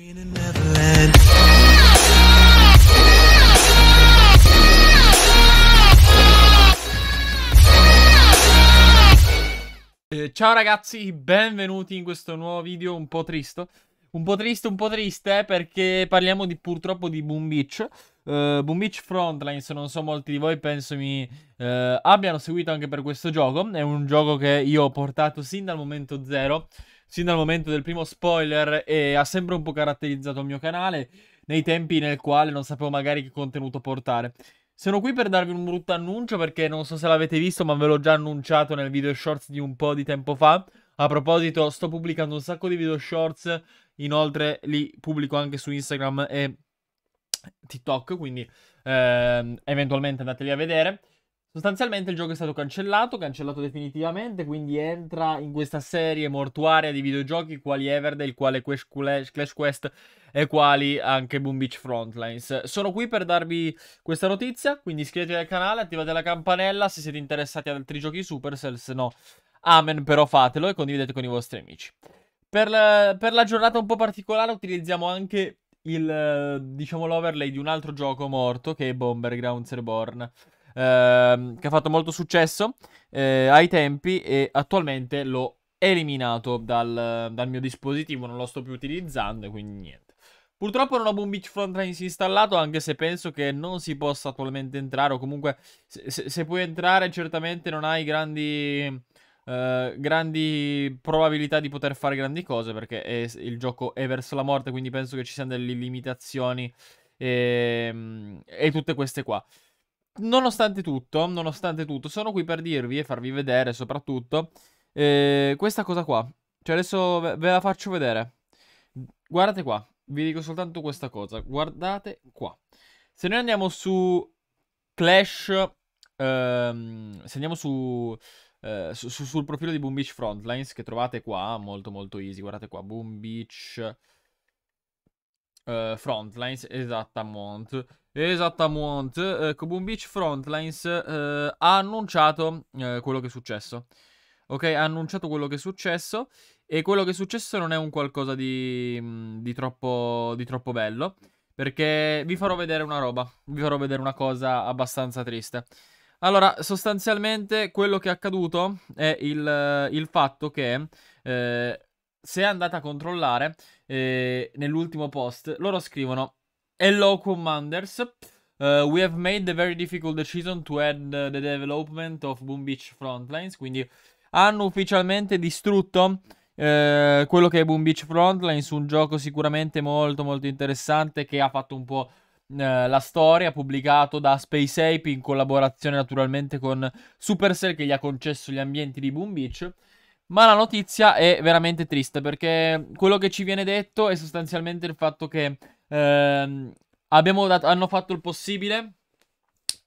Eh, ciao ragazzi, benvenuti in questo nuovo video un po' tristo. Un po' triste, un po' triste, eh, perché parliamo di, purtroppo di Boom Beach. Uh, Boom Beach Frontline, se non so molti di voi, penso mi uh, abbiano seguito anche per questo gioco. È un gioco che io ho portato sin dal momento zero sin dal momento del primo spoiler e ha sempre un po' caratterizzato il mio canale nei tempi nel quale non sapevo magari che contenuto portare. Sono qui per darvi un brutto annuncio perché non so se l'avete visto ma ve l'ho già annunciato nel video shorts di un po' di tempo fa. A proposito sto pubblicando un sacco di video shorts, inoltre li pubblico anche su Instagram e TikTok, quindi eh, eventualmente andateli a vedere. Sostanzialmente il gioco è stato cancellato, cancellato definitivamente, quindi entra in questa serie mortuaria di videogiochi quali Everdale, quale Clash Quest, Clash Quest e quali anche Boom Beach Frontlines. Sono qui per darvi questa notizia, quindi iscrivetevi al canale, attivate la campanella se siete interessati ad altri giochi Supercell, se no amen però fatelo e condividete con i vostri amici. Per la, per la giornata un po' particolare utilizziamo anche il, diciamo, l'overlay di un altro gioco morto che è Bomber Grounds Reborn ehm, che ha fatto molto successo eh, ai tempi e attualmente l'ho eliminato dal, dal mio dispositivo, non lo sto più utilizzando e quindi niente. Purtroppo non ho Boom Beach Frontlines installato, anche se penso che non si possa attualmente entrare, o comunque se, se, se puoi entrare certamente non hai grandi, eh, grandi, probabilità di poter fare grandi cose, perché è, il gioco è verso la morte, quindi penso che ci siano delle limitazioni e, ehm, e tutte queste qua nonostante tutto, nonostante tutto, sono qui per dirvi e farvi vedere soprattutto eh, questa cosa qua. Cioè adesso ve la faccio vedere. Guardate qua, vi dico soltanto questa cosa. Guardate qua. Se noi andiamo su Clash, ehm, se andiamo su, eh, su, su, sul profilo di Boom Beach Frontlines che trovate qua, molto molto easy, guardate qua, Boom Beach... Uh, frontlines, esattamente. Esattamente. Uh, eh, Kobun Beach Frontlines uh, ha annunciato uh, quello che è successo. Ok, ha annunciato quello che è successo. E quello che è successo non è un qualcosa di, mm, di, troppo, di troppo bello. Perché vi farò vedere una roba. Vi farò vedere una cosa abbastanza triste. Allora, sostanzialmente quello che è accaduto è il, il fatto che eh, se andate a controllare eh, nell'ultimo post, loro scrivono Hello Commanders, uh, we have made the very difficult decision to end the development of Boom Beach Frontlines, quindi hanno ufficialmente distrutto eh, quello che è Boom Beach Frontlines, un gioco sicuramente molto molto interessante che ha fatto un po' eh, la storia, pubblicato da Space Ape in collaborazione naturalmente con Supercell che gli ha concesso gli ambienti di Boom Beach. Ma la notizia è veramente triste perché quello che ci viene detto è sostanzialmente il fatto che ehm, dato, hanno fatto il possibile.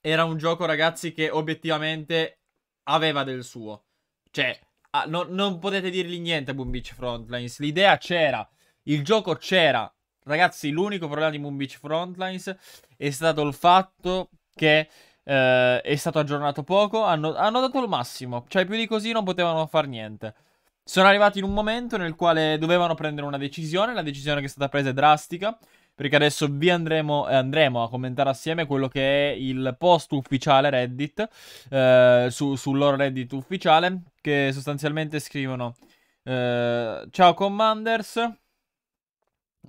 Era un gioco, ragazzi, che obiettivamente aveva del suo. Cioè, ah, no, non potete dirgli niente a Boom Beach Frontlines. L'idea c'era, il gioco c'era. Ragazzi, l'unico problema di Moon Beach Frontlines è stato il fatto che eh, è stato aggiornato poco, hanno, hanno dato il massimo, cioè più di così non potevano far niente. Sono arrivati in un momento nel quale dovevano prendere una decisione, la decisione che è stata presa è drastica, perché adesso vi andremo, eh, andremo, a commentare assieme quello che è il post ufficiale Reddit, eh, su, sul loro Reddit ufficiale, che sostanzialmente scrivono eh, Ciao Commanders,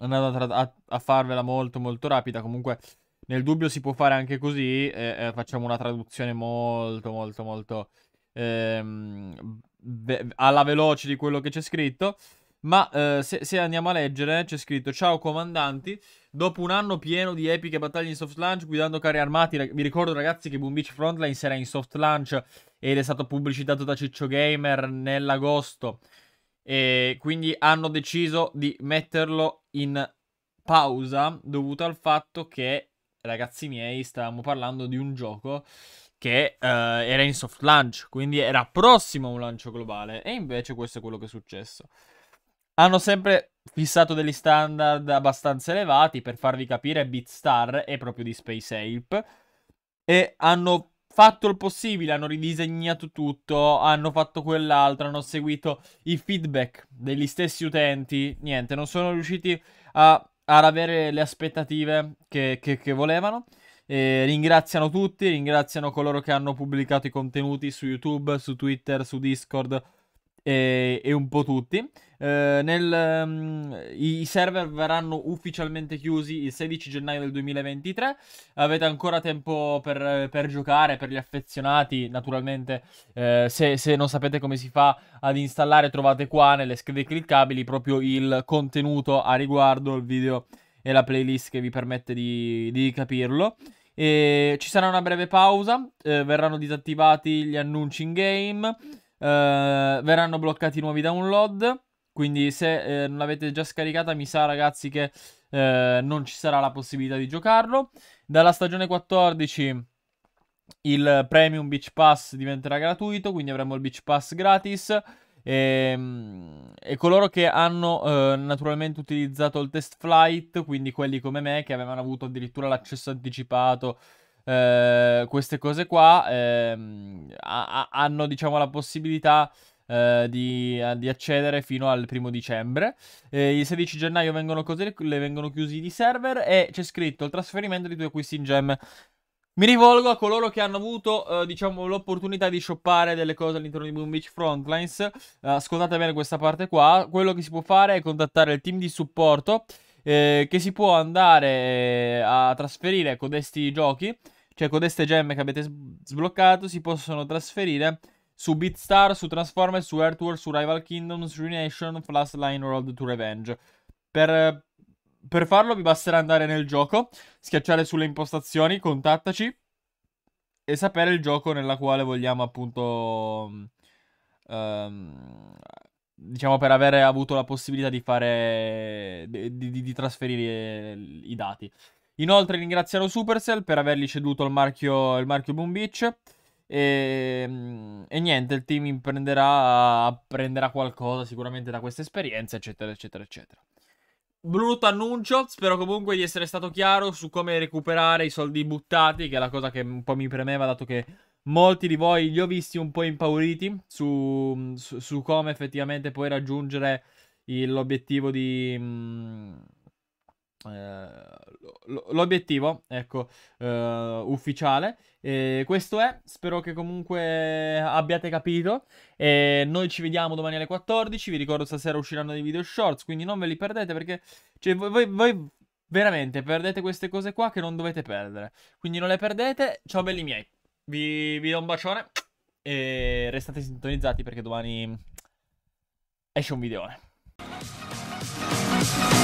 andate a, a, a, farvela molto molto rapida, comunque nel dubbio si può fare anche così, eh, eh, facciamo una traduzione molto, molto, molto ehm, alla veloce di quello che c'è scritto. Ma eh, se, se, andiamo a leggere, c'è scritto: Ciao comandanti, dopo un anno pieno di epiche battaglie in soft launch, guidando carri armati. Rag- vi ricordo, ragazzi, che Boom Beach Frontline era in soft launch ed è stato pubblicitato da Ciccio Gamer nell'agosto. E quindi hanno deciso di metterlo in pausa, dovuto al fatto che ragazzi miei, stavamo parlando di un gioco che uh, era in soft launch, quindi era prossimo a un lancio globale, e invece questo è quello che è successo. Hanno sempre fissato degli standard abbastanza elevati, per farvi capire BitStar è proprio di Space Ape, e hanno fatto il possibile, hanno ridisegnato tutto, hanno fatto quell'altro, hanno seguito i feedback degli stessi utenti, niente, non sono riusciti a ad avere le aspettative che, che, che volevano. E ringraziano tutti, ringraziano coloro che hanno pubblicato i contenuti su YouTube, su Twitter, su Discord e, e un po' tutti. Eh, nel, um, I server verranno ufficialmente chiusi il 16 gennaio del 2023. Avete ancora tempo per, per giocare, per gli affezionati. Naturalmente, eh, se, se, non sapete come si fa ad installare, trovate qua nelle schede cliccabili proprio il contenuto a riguardo, il video e la playlist che vi permette di, di capirlo. E ci sarà una breve pausa, eh, verranno disattivati gli annunci in game, eh, verranno bloccati nuovi download quindi se eh, non l'avete già scaricata mi sa ragazzi che eh, non ci sarà la possibilità di giocarlo. Dalla stagione 14 il Premium Beach Pass diventerà gratuito, quindi avremo il Beach Pass gratis. E, ehm, e coloro che hanno eh, naturalmente utilizzato il test flight, quindi quelli come me che avevano avuto addirittura l'accesso anticipato, eh, queste cose qua, ehm, a- a- hanno diciamo la possibilità eh, di, a, eh, di, accedere fino al primo dicembre. Eh, il 16 gennaio vengono, così, vengono chiusi i server e c'è scritto il trasferimento di tutti acquisti in gem. Mi rivolgo a coloro che hanno avuto, eh, diciamo, l'opportunità di shoppare delle cose all'interno di Boom Beach Frontlines. ascoltate eh, bene questa parte qua. Quello che si può fare è contattare il team di supporto eh, che si può andare a trasferire codesti giochi, cioè codeste gemme che avete sbloccato, si possono trasferire su Beatstar, su Transformers, su Earthworld, su Rival Kingdoms, Renation, Flash World to Revenge. Per, per farlo vi basterà andare nel gioco, schiacciare sulle impostazioni, contattaci e sapere il gioco nella quale vogliamo appunto... Um, diciamo per avere avuto la possibilità di fare di, di, di, trasferire i dati. Inoltre ringraziano Supercell per avergli ceduto il marchio, il marchio Boom Beach. E, ehm, e, niente, il team prenderà, prenderà qualcosa sicuramente da questa esperienza, eccetera, eccetera, eccetera. Brutto annuncio, spero comunque di essere stato chiaro su come recuperare i soldi buttati, che è la cosa che un po' mi premeva, dato che molti di voi li ho visti un po' impauriti su, su, su come effettivamente puoi raggiungere l'obiettivo di... Mh, mm, eh, l'obiettivo, ecco, uh, ufficiale. E questo è, spero che comunque abbiate capito. E noi ci vediamo domani alle 14. Vi ricordo stasera usciranno dei video shorts, quindi non ve li perdete perché cioè, voi, voi, voi veramente perdete queste cose qua che non dovete perdere. Quindi non le perdete. Ciao belli miei. Vi, vi do un bacione e restate sintonizzati perché domani esce un video videone.